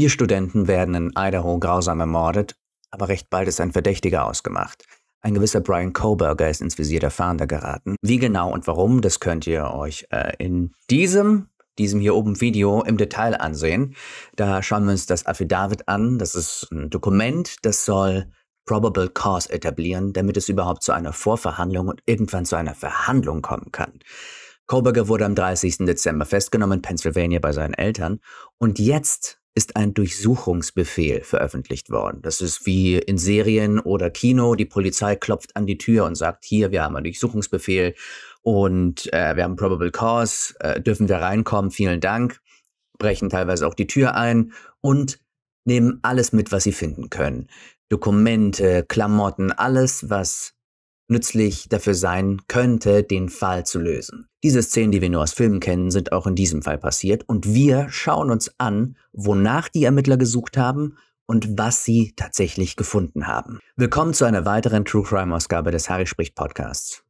Vier Studenten werden in Idaho grausam ermordet, aber recht bald ist ein Verdächtiger ausgemacht. Ein gewisser Brian Koberger ist ins Visier der Fahnder geraten. Wie genau und warum, das könnt ihr euch äh, in diesem, diesem hier oben Video im Detail ansehen. Da schauen wir uns das Affidavit an. Das ist ein Dokument, das soll Probable Cause etablieren, damit es überhaupt zu einer Vorverhandlung und irgendwann zu einer Verhandlung kommen kann. Koberger wurde am 30. Dezember festgenommen in Pennsylvania bei seinen Eltern und jetzt ist ein Durchsuchungsbefehl veröffentlicht worden. Das ist wie in Serien oder Kino, die Polizei klopft an die Tür und sagt, hier, wir haben einen Durchsuchungsbefehl und äh, wir haben Probable Cause, äh, dürfen wir reinkommen, vielen Dank, brechen teilweise auch die Tür ein und nehmen alles mit, was sie finden können. Dokumente, Klamotten, alles, was nützlich dafür sein könnte, den Fall zu lösen. Diese Szenen, die wir nur aus Filmen kennen, sind auch in diesem Fall passiert und wir schauen uns an, wonach die Ermittler gesucht haben und was sie tatsächlich gefunden haben. Willkommen zu einer weiteren True Crime Ausgabe des Harry spricht Podcasts.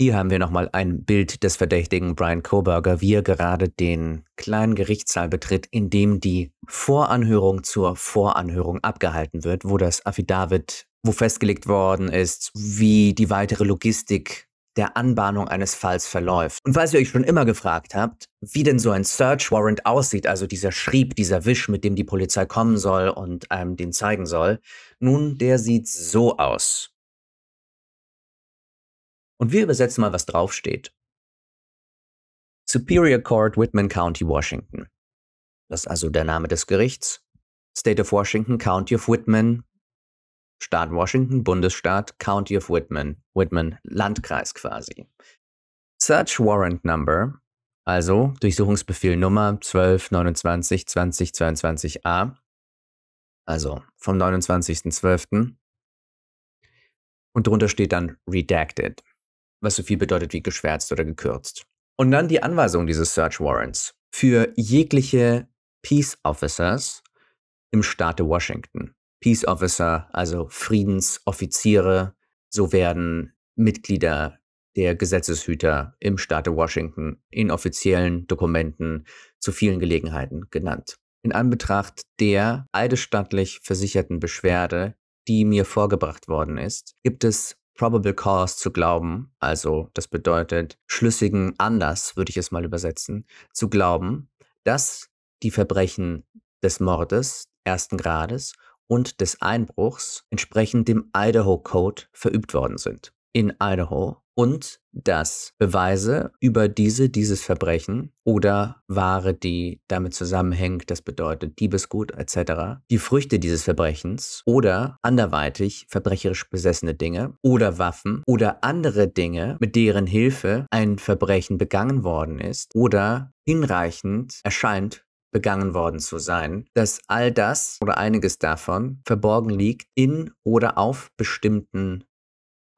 Hier haben wir nochmal ein Bild des verdächtigen Brian Koberger, wie er gerade den kleinen Gerichtssaal betritt, in dem die Voranhörung zur Voranhörung abgehalten wird, wo das Affidavit, wo festgelegt worden ist, wie die weitere Logistik der Anbahnung eines Falls verläuft. Und falls ihr euch schon immer gefragt habt, wie denn so ein Search Warrant aussieht, also dieser Schrieb, dieser Wisch, mit dem die Polizei kommen soll und einem den zeigen soll, nun, der sieht so aus. Und wir übersetzen mal, was draufsteht. Superior Court Whitman County, Washington. Das ist also der Name des Gerichts. State of Washington, County of Whitman, Staat Washington, Bundesstaat, County of Whitman, Whitman, Landkreis quasi. Search Warrant Number, also Durchsuchungsbefehl Nummer 1229 2022a, also vom 29.12. Und drunter steht dann Redacted, was so viel bedeutet wie geschwärzt oder gekürzt. Und dann die Anweisung dieses Search Warrants für jegliche Peace Officers im Staate Washington. Peace Officer, also Friedensoffiziere. So werden Mitglieder der Gesetzeshüter im Staate Washington in offiziellen Dokumenten zu vielen Gelegenheiten genannt. In Anbetracht der eidesstattlich versicherten Beschwerde, die mir vorgebracht worden ist, gibt es probable cause zu glauben, also das bedeutet schlüssigen Anlass, würde ich es mal übersetzen, zu glauben, dass die Verbrechen des Mordes ersten Grades und des Einbruchs entsprechend dem Idaho Code verübt worden sind. In Idaho und dass Beweise über diese, dieses Verbrechen oder Ware, die damit zusammenhängt, das bedeutet Diebesgut etc., die Früchte dieses Verbrechens oder anderweitig verbrecherisch besessene Dinge oder Waffen oder andere Dinge, mit deren Hilfe ein Verbrechen begangen worden ist oder hinreichend erscheint begangen worden zu sein, dass all das oder einiges davon verborgen liegt in oder auf bestimmten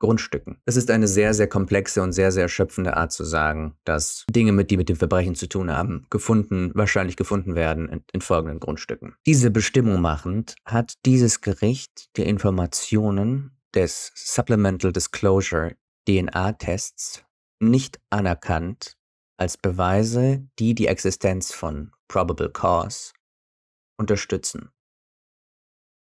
Grundstücken. Es ist eine sehr, sehr komplexe und sehr, sehr erschöpfende Art zu sagen, dass Dinge, mit, die mit dem Verbrechen zu tun haben, gefunden, wahrscheinlich gefunden werden in, in folgenden Grundstücken. Diese Bestimmung machend hat dieses Gericht die Informationen des Supplemental Disclosure DNA-Tests nicht anerkannt als Beweise, die die Existenz von Probable Cause, unterstützen.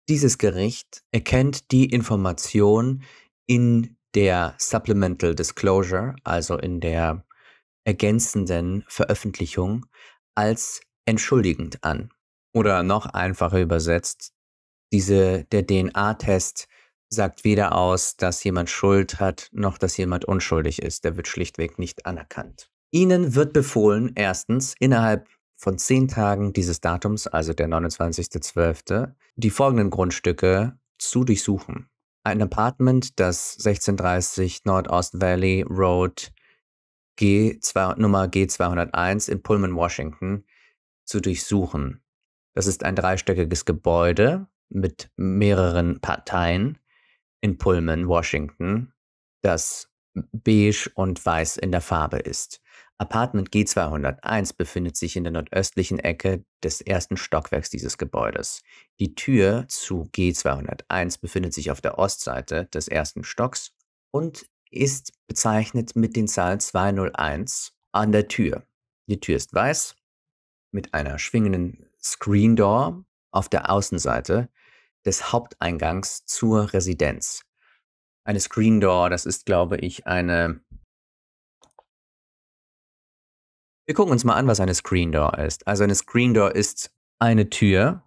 Dieses Gericht erkennt die Information in der Supplemental Disclosure, also in der ergänzenden Veröffentlichung, als entschuldigend an. Oder noch einfacher übersetzt, diese, der DNA-Test sagt weder aus, dass jemand Schuld hat, noch dass jemand unschuldig ist. Der wird schlichtweg nicht anerkannt. Ihnen wird befohlen, erstens innerhalb von zehn Tagen dieses Datums, also der 29.12., die folgenden Grundstücke zu durchsuchen. Ein Apartment, das 1630 Nordost Valley Road G2, Nummer G201 in Pullman, Washington, zu durchsuchen. Das ist ein dreistöckiges Gebäude mit mehreren Parteien in Pullman, Washington, das beige und weiß in der Farbe ist. Apartment G201 befindet sich in der nordöstlichen Ecke des ersten Stockwerks dieses Gebäudes. Die Tür zu G201 befindet sich auf der Ostseite des ersten Stocks und ist bezeichnet mit den Zahlen 201 an der Tür. Die Tür ist weiß mit einer schwingenden Screen Door auf der Außenseite des Haupteingangs zur Residenz. Eine Screen Door, das ist, glaube ich, eine Wir gucken uns mal an, was eine Screen Door ist. Also eine Screen Door ist eine Tür,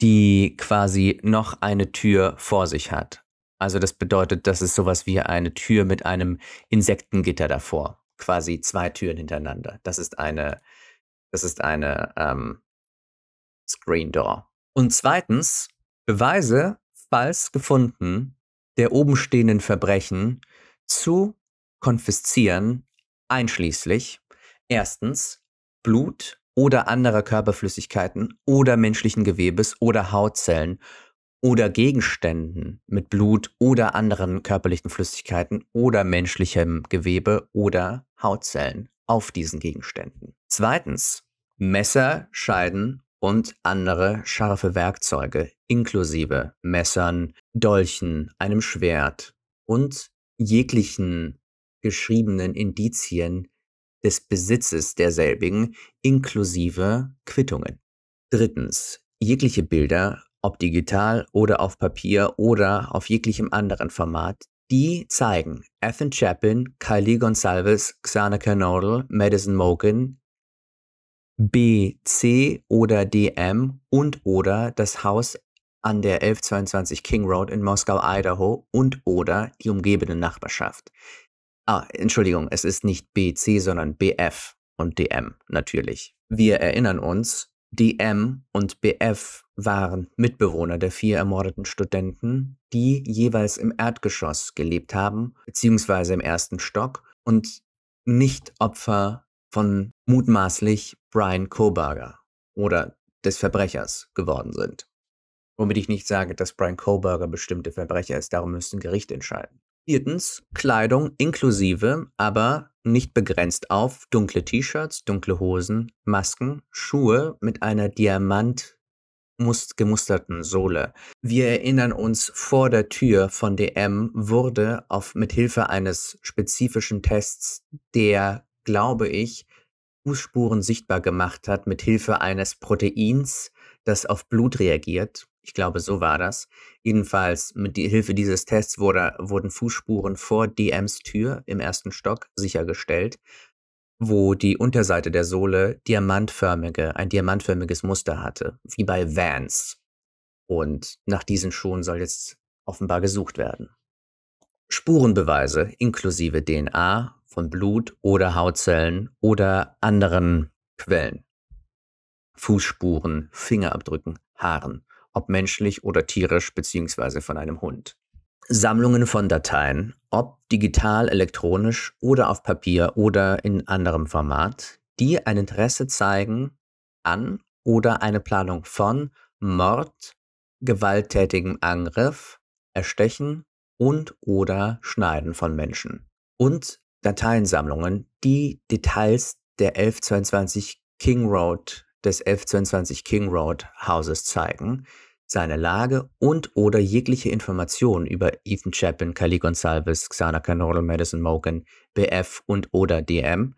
die quasi noch eine Tür vor sich hat. Also das bedeutet, das ist sowas wie eine Tür mit einem Insektengitter davor. Quasi zwei Türen hintereinander. Das ist eine, das ist eine ähm, Screen Door. Und zweitens, Beweise falls gefunden der obenstehenden Verbrechen zu konfiszieren, einschließlich Erstens, Blut oder anderer Körperflüssigkeiten oder menschlichen Gewebes oder Hautzellen oder Gegenständen mit Blut oder anderen körperlichen Flüssigkeiten oder menschlichem Gewebe oder Hautzellen auf diesen Gegenständen. Zweitens, Messer, Scheiden und andere scharfe Werkzeuge inklusive Messern, Dolchen, einem Schwert und jeglichen geschriebenen Indizien, des Besitzes derselbigen inklusive Quittungen. Drittens. Jegliche Bilder, ob digital oder auf Papier oder auf jeglichem anderen Format, die zeigen Ethan Chapin, Kylie Gonsalves, Xana Canodal, Madison Mogan, B, C oder DM und oder das Haus an der 1122 King Road in Moskau, Idaho und oder die umgebende Nachbarschaft. Ah, Entschuldigung, es ist nicht BC, sondern BF und DM natürlich. Wir erinnern uns, DM und BF waren Mitbewohner der vier ermordeten Studenten, die jeweils im Erdgeschoss gelebt haben, beziehungsweise im ersten Stock und nicht Opfer von mutmaßlich Brian Koberger oder des Verbrechers geworden sind. Womit ich nicht sage, dass Brian Koberger bestimmte Verbrecher ist, darum müsste ein Gericht entscheiden. Viertens, Kleidung inklusive, aber nicht begrenzt auf dunkle T-Shirts, dunkle Hosen, Masken, Schuhe mit einer Diamant gemusterten Sohle. Wir erinnern uns, vor der Tür von DM wurde auf mithilfe eines spezifischen Tests, der, glaube ich, Fußspuren sichtbar gemacht hat, mithilfe eines Proteins, das auf Blut reagiert, ich glaube, so war das. Jedenfalls mit die Hilfe dieses Tests wurde, wurden Fußspuren vor DMs Tür im ersten Stock sichergestellt, wo die Unterseite der Sohle diamantförmige, ein diamantförmiges Muster hatte, wie bei Vans. Und nach diesen Schuhen soll jetzt offenbar gesucht werden. Spurenbeweise inklusive DNA von Blut oder Hautzellen oder anderen Quellen. Fußspuren, Fingerabdrücken, Haaren ob menschlich oder tierisch beziehungsweise von einem Hund. Sammlungen von Dateien, ob digital, elektronisch oder auf Papier oder in anderem Format, die ein Interesse zeigen an oder eine Planung von Mord, gewalttätigem Angriff, Erstechen und oder Schneiden von Menschen. Und Dateiensammlungen, die Details der 1122 King Road des 1122 King Road Hauses zeigen, seine Lage und oder jegliche Informationen über Ethan Chapin, Kali Gonsalves, Xana Canoro, Madison Mogan, BF und oder DM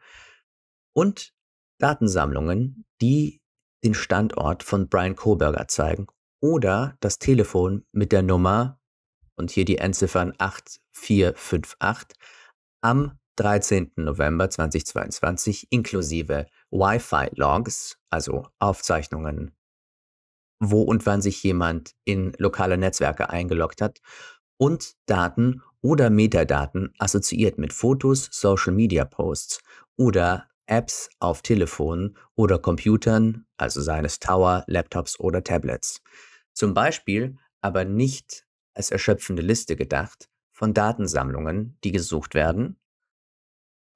und Datensammlungen, die den Standort von Brian Koberger zeigen oder das Telefon mit der Nummer und hier die Endziffern 8458 am 13. November 2022 inklusive Wi-Fi-Logs, also Aufzeichnungen, wo und wann sich jemand in lokale Netzwerke eingeloggt hat und Daten oder Metadaten assoziiert mit Fotos, Social-Media-Posts oder Apps auf Telefonen oder Computern, also seines Tower, Laptops oder Tablets. Zum Beispiel aber nicht als erschöpfende Liste gedacht von Datensammlungen, die gesucht werden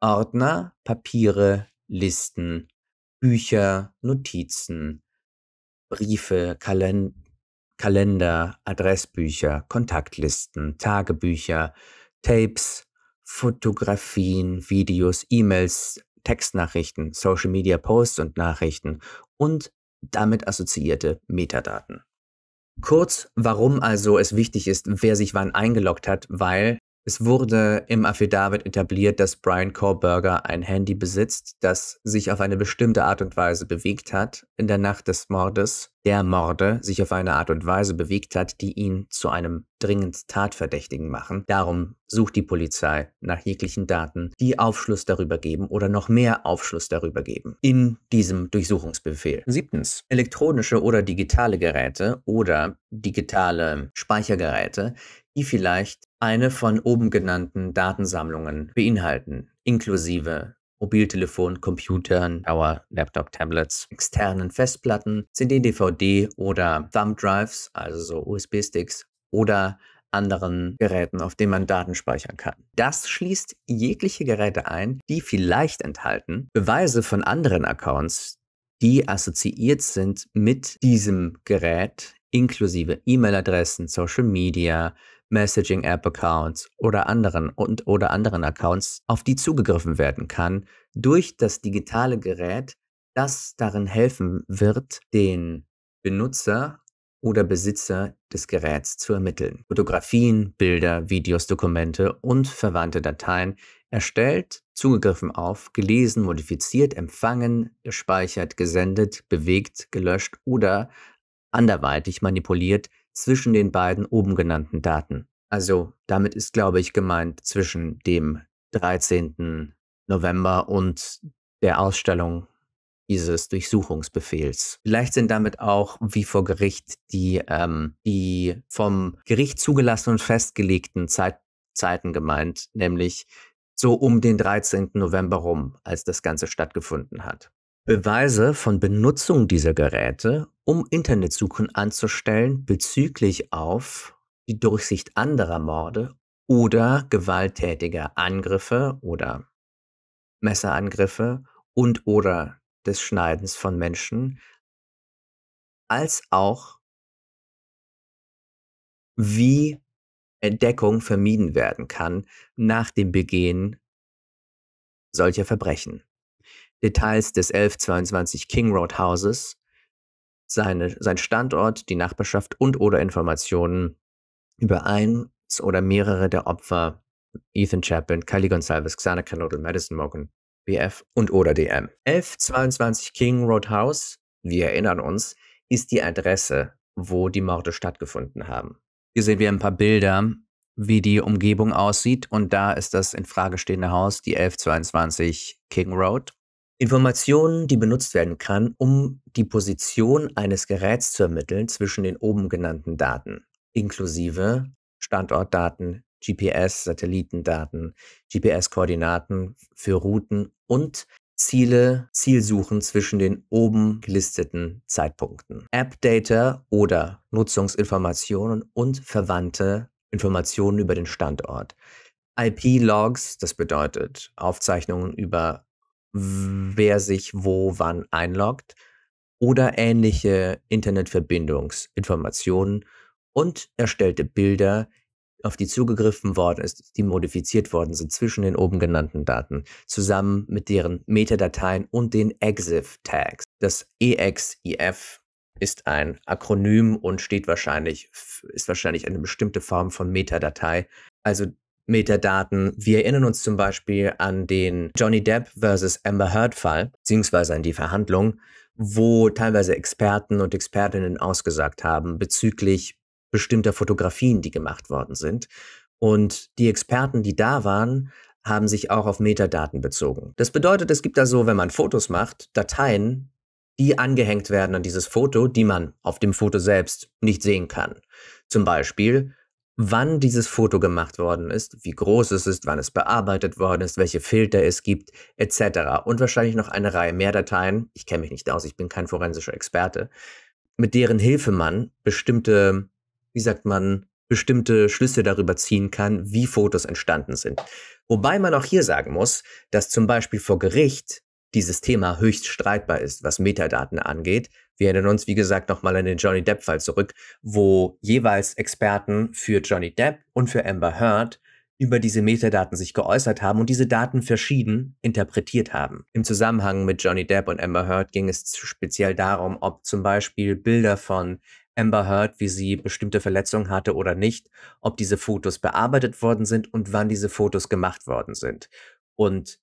Ordner, Papiere, Listen, Bücher, Notizen, Briefe, Kalen Kalender, Adressbücher, Kontaktlisten, Tagebücher, Tapes, Fotografien, Videos, E-Mails, Textnachrichten, Social Media Posts und Nachrichten und damit assoziierte Metadaten. Kurz, warum also es wichtig ist, wer sich wann eingeloggt hat, weil es wurde im Affidavit etabliert, dass Brian Kohlberger ein Handy besitzt, das sich auf eine bestimmte Art und Weise bewegt hat, in der Nacht des Mordes, der Morde sich auf eine Art und Weise bewegt hat, die ihn zu einem dringend Tatverdächtigen machen. Darum sucht die Polizei nach jeglichen Daten, die Aufschluss darüber geben oder noch mehr Aufschluss darüber geben, in diesem Durchsuchungsbefehl. Siebtens, elektronische oder digitale Geräte oder digitale Speichergeräte, die vielleicht eine von oben genannten Datensammlungen beinhalten, inklusive Mobiltelefon, Computern, Dauer, Laptop, Tablets, externen Festplatten, CD-DVD oder Thumb Drives, also so USB-Sticks oder anderen Geräten, auf denen man Daten speichern kann. Das schließt jegliche Geräte ein, die vielleicht enthalten Beweise von anderen Accounts, die assoziiert sind mit diesem Gerät, inklusive E-Mail-Adressen, Social Media, Messaging-App-Accounts oder anderen und oder anderen Accounts, auf die zugegriffen werden kann durch das digitale Gerät, das darin helfen wird, den Benutzer oder Besitzer des Geräts zu ermitteln. Fotografien, Bilder, Videos, Dokumente und verwandte Dateien erstellt, zugegriffen auf, gelesen, modifiziert, empfangen, gespeichert, gesendet, bewegt, gelöscht oder anderweitig manipuliert zwischen den beiden oben genannten Daten. Also damit ist, glaube ich, gemeint zwischen dem 13. November und der Ausstellung dieses Durchsuchungsbefehls. Vielleicht sind damit auch, wie vor Gericht, die, ähm, die vom Gericht zugelassenen und festgelegten Zeit Zeiten gemeint, nämlich so um den 13. November rum, als das Ganze stattgefunden hat. Beweise von Benutzung dieser Geräte, um Internetsuchen anzustellen bezüglich auf die Durchsicht anderer Morde oder gewalttätiger Angriffe oder Messerangriffe und oder des Schneidens von Menschen, als auch wie Entdeckung vermieden werden kann nach dem Begehen solcher Verbrechen. Details des 1122 King Road Houses, seine, sein Standort, die Nachbarschaft und oder Informationen über eins oder mehrere der Opfer Ethan Chapman, Kylie Gonsalves, Xana Canodal, Madison Morgan, BF und oder DM. 1122 King Road House, wir erinnern uns, ist die Adresse, wo die Morde stattgefunden haben. Hier sehen wir ein paar Bilder, wie die Umgebung aussieht und da ist das in Frage stehende Haus, die 1122 King Road Informationen, die benutzt werden kann, um die Position eines Geräts zu ermitteln zwischen den oben genannten Daten, inklusive Standortdaten, GPS, Satellitendaten, GPS-Koordinaten für Routen und Ziele, Zielsuchen zwischen den oben gelisteten Zeitpunkten. App-Data oder Nutzungsinformationen und verwandte Informationen über den Standort. IP-Logs, das bedeutet Aufzeichnungen über wer sich wo wann einloggt oder ähnliche Internetverbindungsinformationen und erstellte Bilder, auf die zugegriffen worden ist, die modifiziert worden sind zwischen den oben genannten Daten, zusammen mit deren Metadateien und den EXIF-Tags. Das EXIF ist ein Akronym und steht wahrscheinlich, ist wahrscheinlich eine bestimmte Form von Metadatei. Also Metadaten. Wir erinnern uns zum Beispiel an den Johnny Depp versus Amber Heard-Fall, beziehungsweise an die Verhandlung, wo teilweise Experten und Expertinnen ausgesagt haben bezüglich bestimmter Fotografien, die gemacht worden sind. Und die Experten, die da waren, haben sich auch auf Metadaten bezogen. Das bedeutet, es gibt da so, wenn man Fotos macht, Dateien, die angehängt werden an dieses Foto, die man auf dem Foto selbst nicht sehen kann. Zum Beispiel wann dieses Foto gemacht worden ist, wie groß es ist, wann es bearbeitet worden ist, welche Filter es gibt, etc. Und wahrscheinlich noch eine Reihe mehr Dateien, ich kenne mich nicht aus, ich bin kein forensischer Experte, mit deren Hilfe man bestimmte, wie sagt man, bestimmte Schlüsse darüber ziehen kann, wie Fotos entstanden sind. Wobei man auch hier sagen muss, dass zum Beispiel vor Gericht dieses Thema höchst streitbar ist, was Metadaten angeht, wir erinnern uns, wie gesagt, nochmal an den Johnny Depp-Fall zurück, wo jeweils Experten für Johnny Depp und für Amber Heard über diese Metadaten sich geäußert haben und diese Daten verschieden interpretiert haben. Im Zusammenhang mit Johnny Depp und Amber Heard ging es speziell darum, ob zum Beispiel Bilder von Amber Heard, wie sie bestimmte Verletzungen hatte oder nicht, ob diese Fotos bearbeitet worden sind und wann diese Fotos gemacht worden sind. Und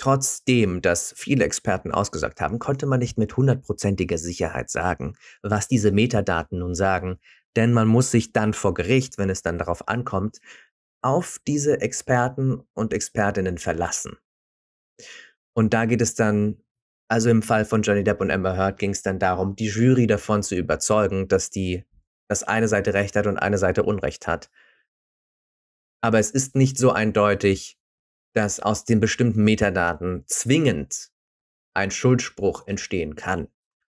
Trotzdem, dass viele Experten ausgesagt haben, konnte man nicht mit hundertprozentiger Sicherheit sagen, was diese Metadaten nun sagen, denn man muss sich dann vor Gericht, wenn es dann darauf ankommt, auf diese Experten und Expertinnen verlassen. Und da geht es dann, also im Fall von Johnny Depp und Amber Heard ging es dann darum, die Jury davon zu überzeugen, dass die, dass eine Seite Recht hat und eine Seite Unrecht hat. Aber es ist nicht so eindeutig, dass aus den bestimmten Metadaten zwingend ein Schuldspruch entstehen kann.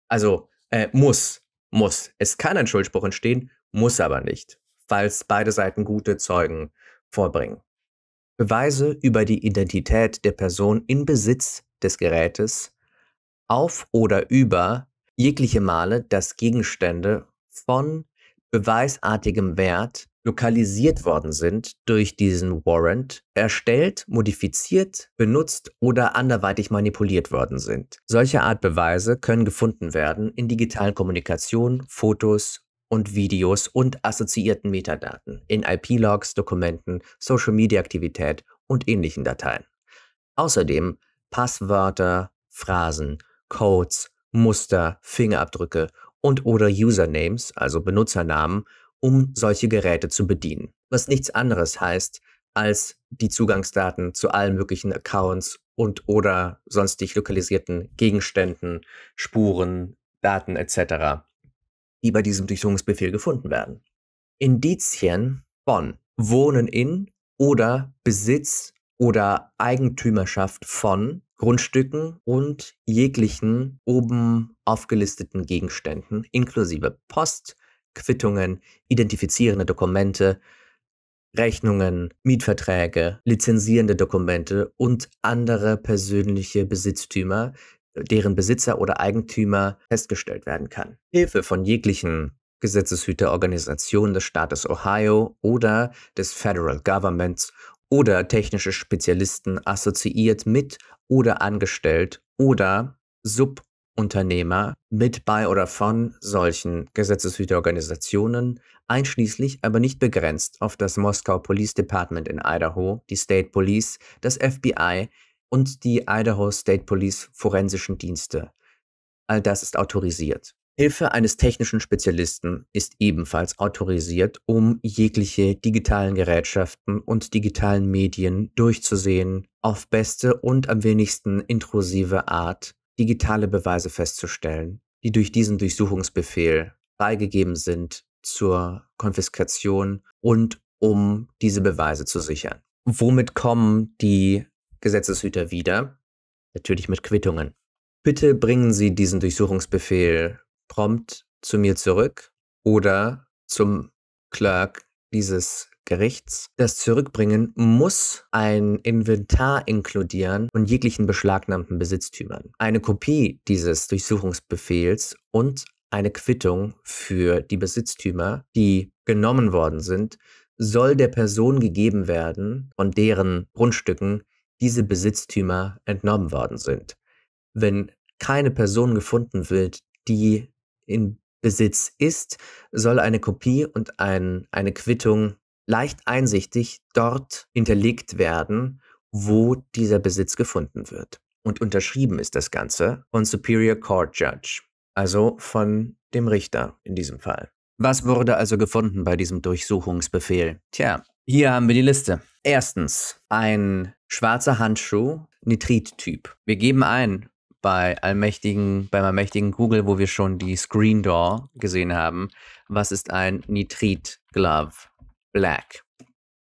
Also äh, muss, muss. Es kann ein Schuldspruch entstehen, muss aber nicht, falls beide Seiten gute Zeugen vorbringen. Beweise über die Identität der Person in Besitz des Gerätes auf oder über jegliche Male, dass Gegenstände von beweisartigem Wert lokalisiert worden sind durch diesen Warrant, erstellt, modifiziert, benutzt oder anderweitig manipuliert worden sind. Solche Art Beweise können gefunden werden in digitalen Kommunikation, Fotos und Videos und assoziierten Metadaten, in IP-Logs, Dokumenten, Social-Media-Aktivität und ähnlichen Dateien. Außerdem Passwörter, Phrasen, Codes, Muster, Fingerabdrücke und oder Usernames, also Benutzernamen um solche Geräte zu bedienen. Was nichts anderes heißt, als die Zugangsdaten zu allen möglichen Accounts und oder sonstig lokalisierten Gegenständen, Spuren, Daten etc., die bei diesem Durchsuchungsbefehl gefunden werden. Indizien von Wohnen in oder Besitz oder Eigentümerschaft von Grundstücken und jeglichen oben aufgelisteten Gegenständen inklusive Post, Quittungen, identifizierende Dokumente, Rechnungen, Mietverträge, lizenzierende Dokumente und andere persönliche Besitztümer, deren Besitzer oder Eigentümer festgestellt werden kann. Hilfe von jeglichen Gesetzeshüterorganisationen des Staates Ohio oder des Federal Governments oder technische Spezialisten assoziiert mit oder angestellt oder sub- Unternehmer mit bei oder von solchen gesetzeswidrigen Organisationen, einschließlich aber nicht begrenzt auf das Moskau Police Department in Idaho, die State Police, das FBI und die Idaho State Police forensischen Dienste. All das ist autorisiert. Hilfe eines technischen Spezialisten ist ebenfalls autorisiert, um jegliche digitalen Gerätschaften und digitalen Medien durchzusehen, auf beste und am wenigsten intrusive Art digitale Beweise festzustellen, die durch diesen Durchsuchungsbefehl beigegeben sind zur Konfiskation und um diese Beweise zu sichern. Womit kommen die Gesetzeshüter wieder? Natürlich mit Quittungen. Bitte bringen Sie diesen Durchsuchungsbefehl prompt zu mir zurück oder zum Clerk dieses Gerichts das Zurückbringen muss ein Inventar inkludieren von jeglichen beschlagnahmten Besitztümern. Eine Kopie dieses Durchsuchungsbefehls und eine Quittung für die Besitztümer, die genommen worden sind, soll der Person gegeben werden, von deren Grundstücken diese Besitztümer entnommen worden sind. Wenn keine Person gefunden wird, die in Besitz ist, soll eine Kopie und ein, eine Quittung leicht einsichtig dort hinterlegt werden, wo dieser Besitz gefunden wird. Und unterschrieben ist das Ganze von Superior Court Judge, also von dem Richter in diesem Fall. Was wurde also gefunden bei diesem Durchsuchungsbefehl? Tja, hier haben wir die Liste. Erstens, ein schwarzer Handschuh, Nitrit-Typ. Wir geben ein bei allmächtigen, beim allmächtigen Google, wo wir schon die Screen Door gesehen haben. Was ist ein Nitrit-Glove? Black.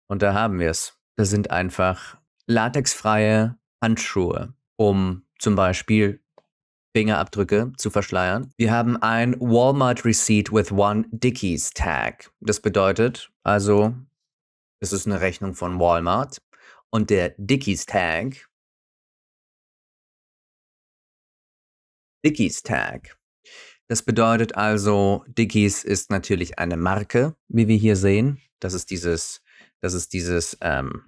Und da haben wir es. Das sind einfach latexfreie Handschuhe, um zum Beispiel Fingerabdrücke zu verschleiern. Wir haben ein Walmart Receipt with one Dickies Tag. Das bedeutet also, es ist eine Rechnung von Walmart und der Dickies Tag. Dickies Tag. Das bedeutet also, Dickies ist natürlich eine Marke, wie wir hier sehen. Das ist dieses, das ist dieses ähm,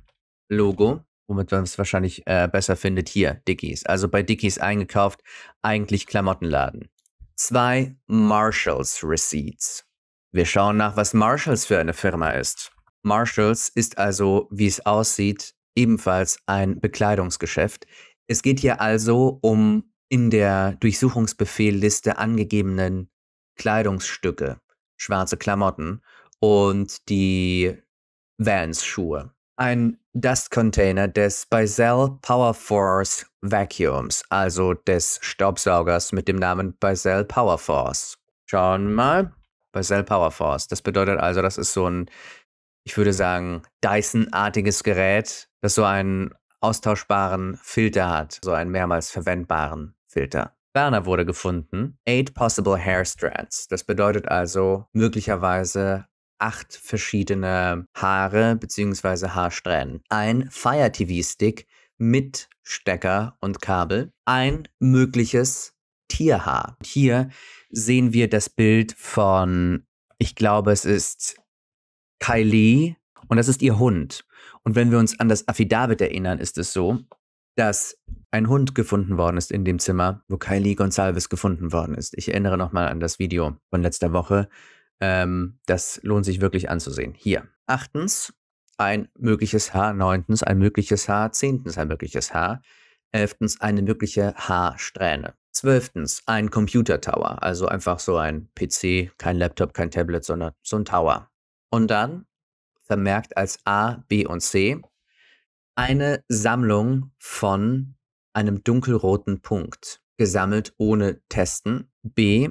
Logo, womit man es wahrscheinlich äh, besser findet, hier, Dickies. Also bei Dickies eingekauft, eigentlich Klamottenladen. Zwei Marshalls Receipts. Wir schauen nach, was Marshalls für eine Firma ist. Marshalls ist also, wie es aussieht, ebenfalls ein Bekleidungsgeschäft. Es geht hier also um in der Durchsuchungsbefehlliste angegebenen Kleidungsstücke, schwarze Klamotten und die Vans-Schuhe. Ein Dust-Container des Beisel Power Force Vacuums, also des Staubsaugers mit dem Namen Beisel Power Force. Schauen wir mal. Beisel Power Force. Das bedeutet also, das ist so ein, ich würde sagen, Dyson-artiges Gerät, das so einen austauschbaren Filter hat, so einen mehrmals verwendbaren Filter. Werner wurde gefunden. Eight possible hair strands. Das bedeutet also möglicherweise acht verschiedene Haare bzw. Haarsträhnen. Ein Fire TV-Stick mit Stecker und Kabel. Ein mögliches Tierhaar. Hier sehen wir das Bild von, ich glaube, es ist Kylie und das ist ihr Hund. Und wenn wir uns an das Affidavit erinnern, ist es so, dass ein Hund gefunden worden ist in dem Zimmer, wo Kylie Gonsalves gefunden worden ist. Ich erinnere nochmal an das Video von letzter Woche, ähm, das lohnt sich wirklich anzusehen. Hier. Achtens, ein mögliches H. Neuntens, ein mögliches H. Zehntens, ein mögliches H. Elftens, eine mögliche H-Strähne. Zwölftens, ein Computer Tower. Also einfach so ein PC, kein Laptop, kein Tablet, sondern so ein Tower. Und dann vermerkt als A, B und C eine Sammlung von einem dunkelroten Punkt, gesammelt ohne Testen. B,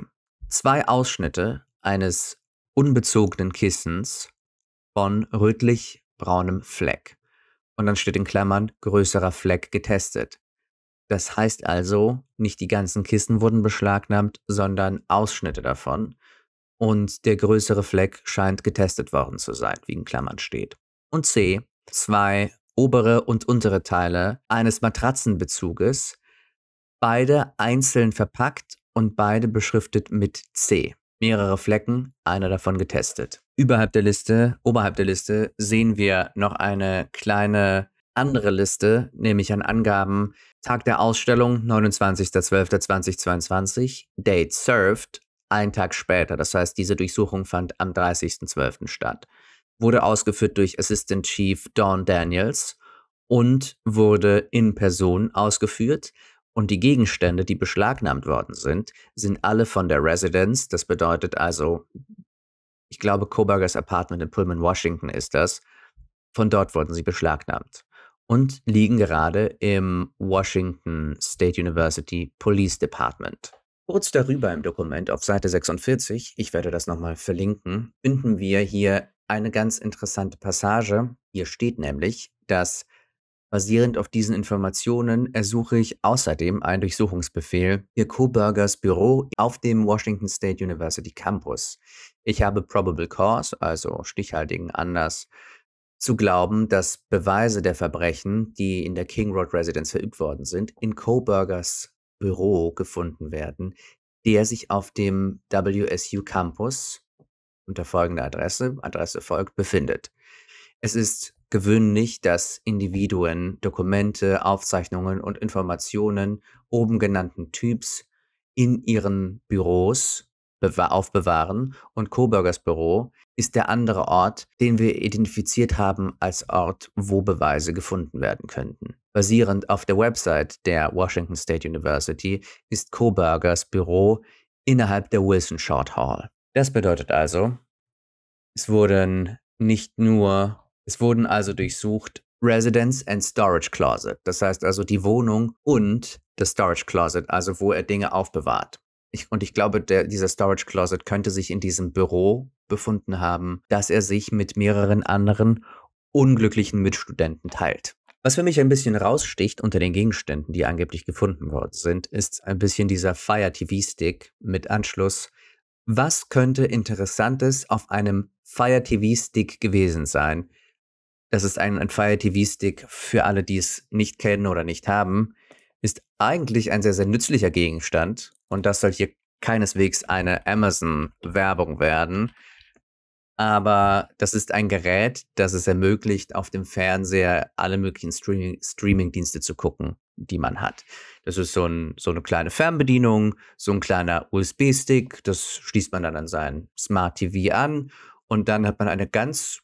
zwei Ausschnitte eines unbezogenen Kissens von rötlich-braunem Fleck. Und dann steht in Klammern größerer Fleck getestet. Das heißt also, nicht die ganzen Kissen wurden beschlagnahmt, sondern Ausschnitte davon. Und der größere Fleck scheint getestet worden zu sein, wie in Klammern steht. Und C. Zwei obere und untere Teile eines Matratzenbezuges, beide einzeln verpackt und beide beschriftet mit C mehrere Flecken, einer davon getestet. Überhalb der Liste, oberhalb der Liste sehen wir noch eine kleine andere Liste, nämlich an Angaben Tag der Ausstellung 29.12.2022, Date served, ein Tag später. Das heißt, diese Durchsuchung fand am 30.12. statt. Wurde ausgeführt durch Assistant Chief Dawn Daniels und wurde in Person ausgeführt. Und die Gegenstände, die beschlagnahmt worden sind, sind alle von der Residence. Das bedeutet also, ich glaube, Coburgers Apartment in Pullman, Washington ist das. Von dort wurden sie beschlagnahmt und liegen gerade im Washington State University Police Department. Kurz darüber im Dokument auf Seite 46, ich werde das nochmal verlinken, finden wir hier eine ganz interessante Passage. Hier steht nämlich, dass Basierend auf diesen Informationen ersuche ich außerdem einen Durchsuchungsbefehl für Coburgers Büro auf dem Washington State University Campus. Ich habe Probable Cause, also stichhaltigen Anlass, zu glauben, dass Beweise der Verbrechen, die in der King Road Residence verübt worden sind, in Coburgers Büro gefunden werden, der sich auf dem WSU Campus unter folgender Adresse, Adresse folgt, befindet. Es ist gewöhnlich, dass Individuen Dokumente, Aufzeichnungen und Informationen oben genannten Typs in ihren Büros aufbewahren und Coburgers Büro ist der andere Ort, den wir identifiziert haben als Ort, wo Beweise gefunden werden könnten. Basierend auf der Website der Washington State University ist Coburgers Büro innerhalb der Wilson Short Hall. Das bedeutet also, es wurden nicht nur es wurden also durchsucht Residence and Storage Closet, das heißt also die Wohnung und das Storage Closet, also wo er Dinge aufbewahrt. Ich, und ich glaube, der, dieser Storage Closet könnte sich in diesem Büro befunden haben, das er sich mit mehreren anderen unglücklichen Mitstudenten teilt. Was für mich ein bisschen raussticht unter den Gegenständen, die angeblich gefunden worden sind, ist ein bisschen dieser Fire TV Stick mit Anschluss. Was könnte Interessantes auf einem Fire TV Stick gewesen sein, das ist ein, ein Fire TV Stick für alle, die es nicht kennen oder nicht haben, ist eigentlich ein sehr, sehr nützlicher Gegenstand. Und das soll hier keineswegs eine Amazon-Werbung werden. Aber das ist ein Gerät, das es ermöglicht, auf dem Fernseher alle möglichen Streaming-Dienste zu gucken, die man hat. Das ist so, ein, so eine kleine Fernbedienung, so ein kleiner USB-Stick, das schließt man dann an sein Smart TV an und dann hat man eine ganz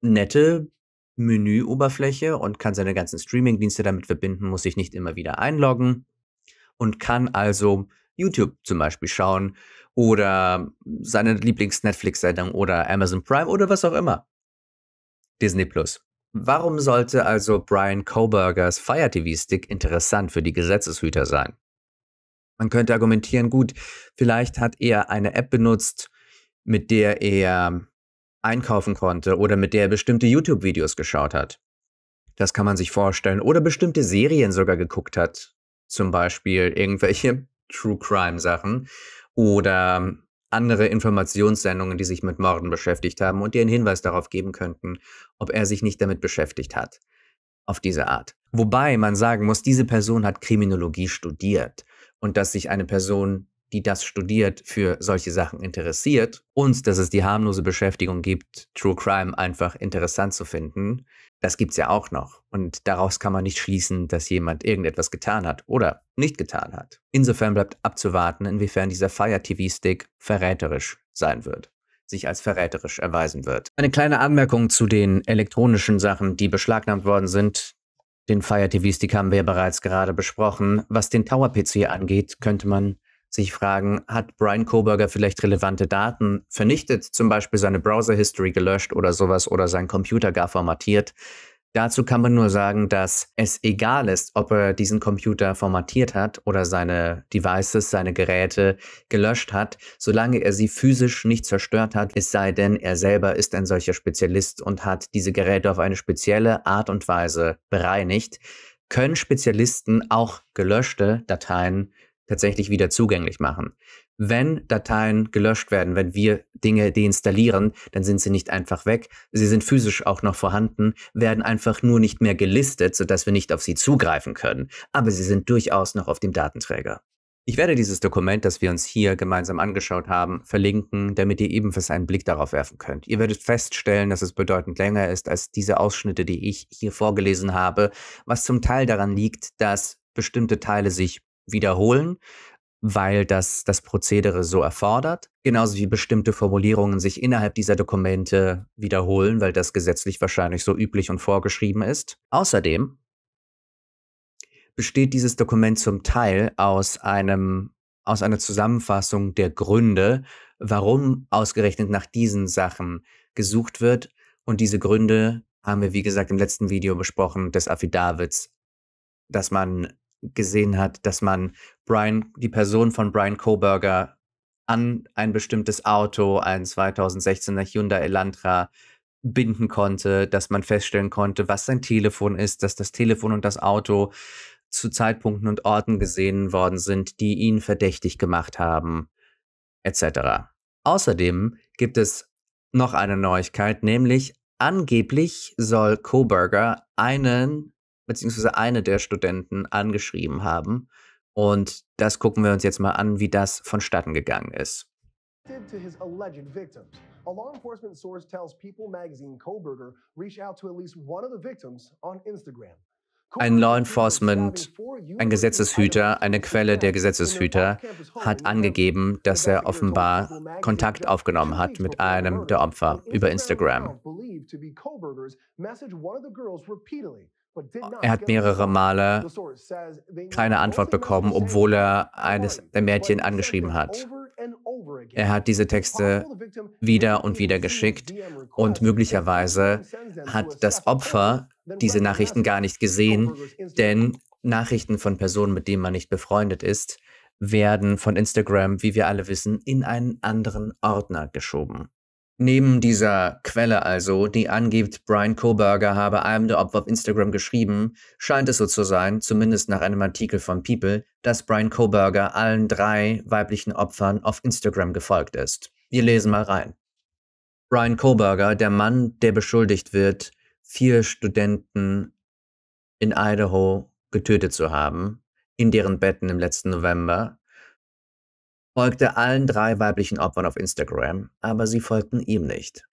nette Menüoberfläche und kann seine ganzen Streaming-Dienste damit verbinden, muss sich nicht immer wieder einloggen und kann also YouTube zum Beispiel schauen oder seine Lieblings-Netflix-Sendung oder Amazon Prime oder was auch immer. Disney Plus. Warum sollte also Brian Coburgers Fire TV Stick interessant für die Gesetzeshüter sein? Man könnte argumentieren, gut, vielleicht hat er eine App benutzt, mit der er einkaufen konnte oder mit der er bestimmte YouTube-Videos geschaut hat. Das kann man sich vorstellen. Oder bestimmte Serien sogar geguckt hat. Zum Beispiel irgendwelche True Crime-Sachen oder andere Informationssendungen, die sich mit Morden beschäftigt haben und dir einen Hinweis darauf geben könnten, ob er sich nicht damit beschäftigt hat. Auf diese Art. Wobei man sagen muss, diese Person hat Kriminologie studiert und dass sich eine Person die das studiert, für solche Sachen interessiert und dass es die harmlose Beschäftigung gibt, True Crime einfach interessant zu finden. Das gibt es ja auch noch. Und daraus kann man nicht schließen, dass jemand irgendetwas getan hat oder nicht getan hat. Insofern bleibt abzuwarten, inwiefern dieser Fire TV-Stick verräterisch sein wird sich als verräterisch erweisen wird. Eine kleine Anmerkung zu den elektronischen Sachen, die beschlagnahmt worden sind. Den Fire TV Stick haben wir ja bereits gerade besprochen. Was den Tower PC angeht, könnte man sich fragen, hat Brian Koberger vielleicht relevante Daten vernichtet, zum Beispiel seine Browser-History gelöscht oder sowas oder seinen Computer gar formatiert. Dazu kann man nur sagen, dass es egal ist, ob er diesen Computer formatiert hat oder seine Devices, seine Geräte gelöscht hat, solange er sie physisch nicht zerstört hat, es sei denn, er selber ist ein solcher Spezialist und hat diese Geräte auf eine spezielle Art und Weise bereinigt, können Spezialisten auch gelöschte Dateien tatsächlich wieder zugänglich machen. Wenn Dateien gelöscht werden, wenn wir Dinge deinstallieren, dann sind sie nicht einfach weg. Sie sind physisch auch noch vorhanden, werden einfach nur nicht mehr gelistet, sodass wir nicht auf sie zugreifen können. Aber sie sind durchaus noch auf dem Datenträger. Ich werde dieses Dokument, das wir uns hier gemeinsam angeschaut haben, verlinken, damit ihr ebenfalls einen Blick darauf werfen könnt. Ihr werdet feststellen, dass es bedeutend länger ist als diese Ausschnitte, die ich hier vorgelesen habe, was zum Teil daran liegt, dass bestimmte Teile sich wiederholen, weil das das Prozedere so erfordert, genauso wie bestimmte Formulierungen sich innerhalb dieser Dokumente wiederholen, weil das gesetzlich wahrscheinlich so üblich und vorgeschrieben ist. Außerdem besteht dieses Dokument zum Teil aus einem aus einer Zusammenfassung der Gründe, warum ausgerechnet nach diesen Sachen gesucht wird. Und diese Gründe haben wir, wie gesagt, im letzten Video besprochen, des Affidavits, dass man gesehen hat, dass man Brian, die Person von Brian Koberger an ein bestimmtes Auto, ein 2016er Hyundai Elantra, binden konnte, dass man feststellen konnte, was sein Telefon ist, dass das Telefon und das Auto zu Zeitpunkten und Orten gesehen worden sind, die ihn verdächtig gemacht haben, etc. Außerdem gibt es noch eine Neuigkeit, nämlich angeblich soll Coburger einen beziehungsweise eine der Studenten angeschrieben haben. Und das gucken wir uns jetzt mal an, wie das vonstatten gegangen ist. to his alleged victims. A law enforcement source tells People magazine Kohlberger reached out to at least one of the victims on Instagram. Ein Law Enforcement, ein Gesetzeshüter, eine Quelle der Gesetzeshüter hat angegeben, dass er offenbar Kontakt aufgenommen hat mit einem der Opfer über Instagram. Er hat mehrere Male keine Antwort bekommen, obwohl er eines der Mädchen angeschrieben hat. Er hat diese Texte wieder und wieder geschickt und möglicherweise hat das Opfer diese Nachrichten gar nicht gesehen, denn Nachrichten von Personen, mit denen man nicht befreundet ist, werden von Instagram, wie wir alle wissen, in einen anderen Ordner geschoben. Neben dieser Quelle also, die angibt, Brian Koberger habe einem der Opfer auf Instagram geschrieben, scheint es so zu sein, zumindest nach einem Artikel von People, dass Brian Koberger allen drei weiblichen Opfern auf Instagram gefolgt ist. Wir lesen mal rein. Brian Koberger, der Mann, der beschuldigt wird, vier Studenten in Idaho getötet zu haben, in deren Betten im letzten November, folgte allen drei weiblichen Opfern auf Instagram, aber sie folgten ihm nicht.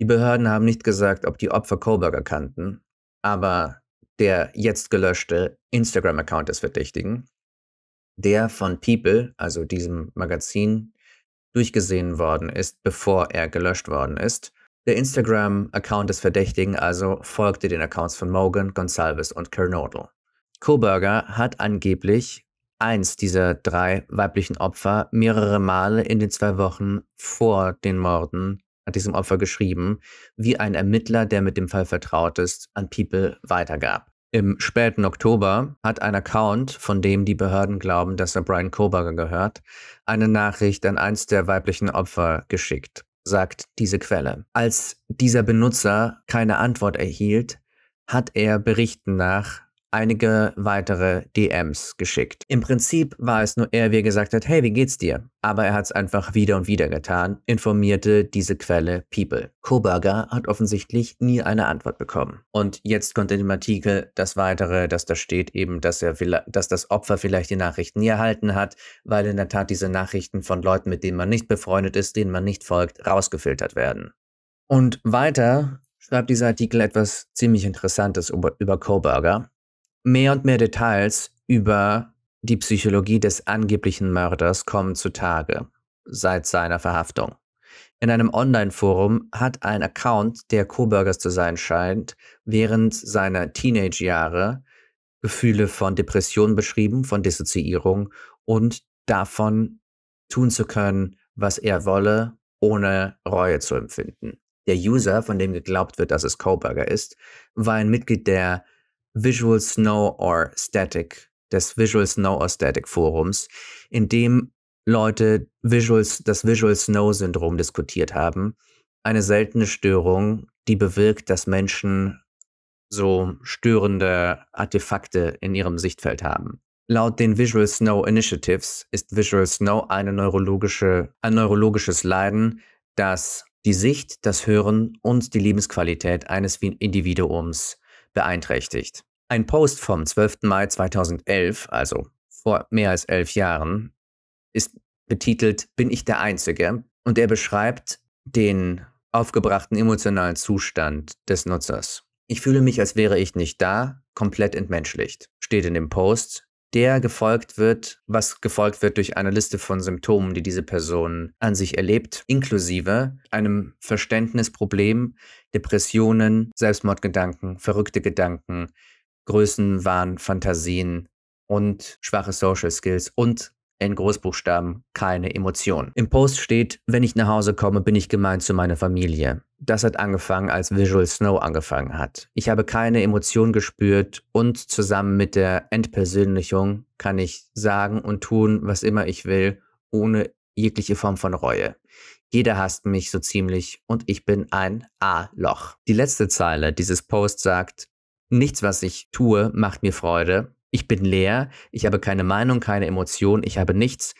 Die Behörden haben nicht gesagt, ob die Opfer Coburger kannten, aber der jetzt gelöschte Instagram-Account des Verdächtigen, der von People, also diesem Magazin, durchgesehen worden ist, bevor er gelöscht worden ist. Der Instagram-Account des Verdächtigen also folgte den Accounts von Morgan, Gonsalves und Kernodle. Coburger hat angeblich eins dieser drei weiblichen Opfer mehrere Male in den zwei Wochen vor den Morden an diesem Opfer geschrieben, wie ein Ermittler, der mit dem Fall vertraut ist, an People weitergab. Im späten Oktober hat ein Account, von dem die Behörden glauben, dass er Brian Koberger gehört, eine Nachricht an eins der weiblichen Opfer geschickt, sagt diese Quelle. Als dieser Benutzer keine Antwort erhielt, hat er Berichten nach einige weitere DMs geschickt. Im Prinzip war es nur er, wie er gesagt hat, hey, wie geht's dir? Aber er hat es einfach wieder und wieder getan, informierte diese Quelle People. Coburger hat offensichtlich nie eine Antwort bekommen. Und jetzt kommt in dem Artikel das Weitere, dass da steht eben, dass, er, dass das Opfer vielleicht die Nachrichten nie erhalten hat, weil in der Tat diese Nachrichten von Leuten, mit denen man nicht befreundet ist, denen man nicht folgt, rausgefiltert werden. Und weiter schreibt dieser Artikel etwas ziemlich Interessantes über, über Koberger. Mehr und mehr Details über die Psychologie des angeblichen Mörders kommen zutage seit seiner Verhaftung. In einem Online-Forum hat ein Account, der Coburgers zu sein scheint, während seiner Teenage-Jahre Gefühle von Depression beschrieben, von Dissoziierung und davon tun zu können, was er wolle, ohne Reue zu empfinden. Der User, von dem geglaubt wird, dass es Coburger ist, war ein Mitglied der Visual Snow or Static, des Visual Snow or Static Forums, in dem Leute Visuals, das Visual Snow Syndrom diskutiert haben. Eine seltene Störung, die bewirkt, dass Menschen so störende Artefakte in ihrem Sichtfeld haben. Laut den Visual Snow Initiatives ist Visual Snow neurologische, ein neurologisches Leiden, das die Sicht, das Hören und die Lebensqualität eines Individuums beeinträchtigt. Ein Post vom 12. Mai 2011, also vor mehr als elf Jahren, ist betitelt Bin ich der Einzige? Und er beschreibt den aufgebrachten emotionalen Zustand des Nutzers. Ich fühle mich, als wäre ich nicht da, komplett entmenschlicht, steht in dem Post, der gefolgt wird, was gefolgt wird durch eine Liste von Symptomen, die diese Person an sich erlebt, inklusive einem Verständnisproblem, Depressionen, Selbstmordgedanken, verrückte Gedanken, Größenwahn, Fantasien und schwache Social Skills und in Großbuchstaben keine Emotion. Im Post steht, wenn ich nach Hause komme, bin ich gemein zu meiner Familie. Das hat angefangen, als Visual Snow angefangen hat. Ich habe keine Emotion gespürt und zusammen mit der Entpersönlichung kann ich sagen und tun, was immer ich will, ohne jegliche Form von Reue. Jeder hasst mich so ziemlich und ich bin ein A-Loch. Die letzte Zeile dieses Posts sagt, nichts, was ich tue, macht mir Freude, ich bin leer, ich habe keine Meinung, keine Emotion, ich habe nichts.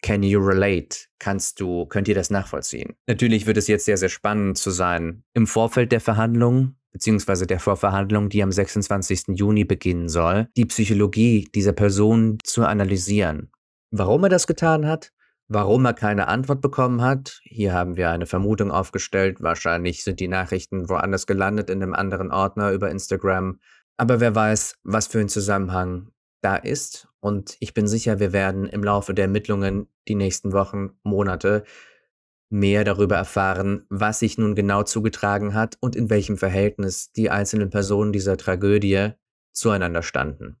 Can you relate? Kannst du, könnt ihr das nachvollziehen? Natürlich wird es jetzt sehr, sehr spannend zu sein. Im Vorfeld der Verhandlungen, beziehungsweise der Vorverhandlung, die am 26. Juni beginnen soll, die Psychologie dieser Person zu analysieren. Warum er das getan hat, Warum er keine Antwort bekommen hat, hier haben wir eine Vermutung aufgestellt. Wahrscheinlich sind die Nachrichten woanders gelandet in einem anderen Ordner über Instagram. Aber wer weiß, was für ein Zusammenhang da ist. Und ich bin sicher, wir werden im Laufe der Ermittlungen die nächsten Wochen, Monate mehr darüber erfahren, was sich nun genau zugetragen hat und in welchem Verhältnis die einzelnen Personen dieser Tragödie zueinander standen.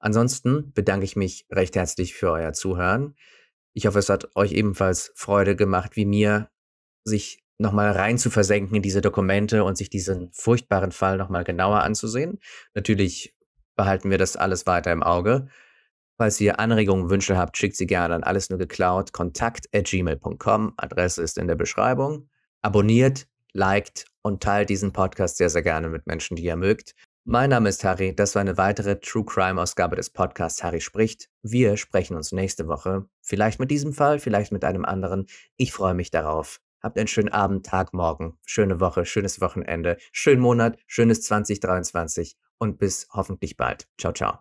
Ansonsten bedanke ich mich recht herzlich für euer Zuhören. Ich hoffe, es hat euch ebenfalls Freude gemacht, wie mir, sich nochmal rein zu versenken in diese Dokumente und sich diesen furchtbaren Fall nochmal genauer anzusehen. Natürlich behalten wir das alles weiter im Auge. Falls ihr Anregungen, Wünsche habt, schickt sie gerne an alles nur geklaut. Kontakt at gmail.com. Adresse ist in der Beschreibung. Abonniert, liked und teilt diesen Podcast sehr, sehr gerne mit Menschen, die ihr mögt. Mein Name ist Harry. Das war eine weitere True Crime Ausgabe des Podcasts Harry spricht. Wir sprechen uns nächste Woche. Vielleicht mit diesem Fall, vielleicht mit einem anderen. Ich freue mich darauf. Habt einen schönen Abend, Tag, Morgen, schöne Woche, schönes Wochenende, schönen Monat, schönes 2023 und bis hoffentlich bald. Ciao, ciao.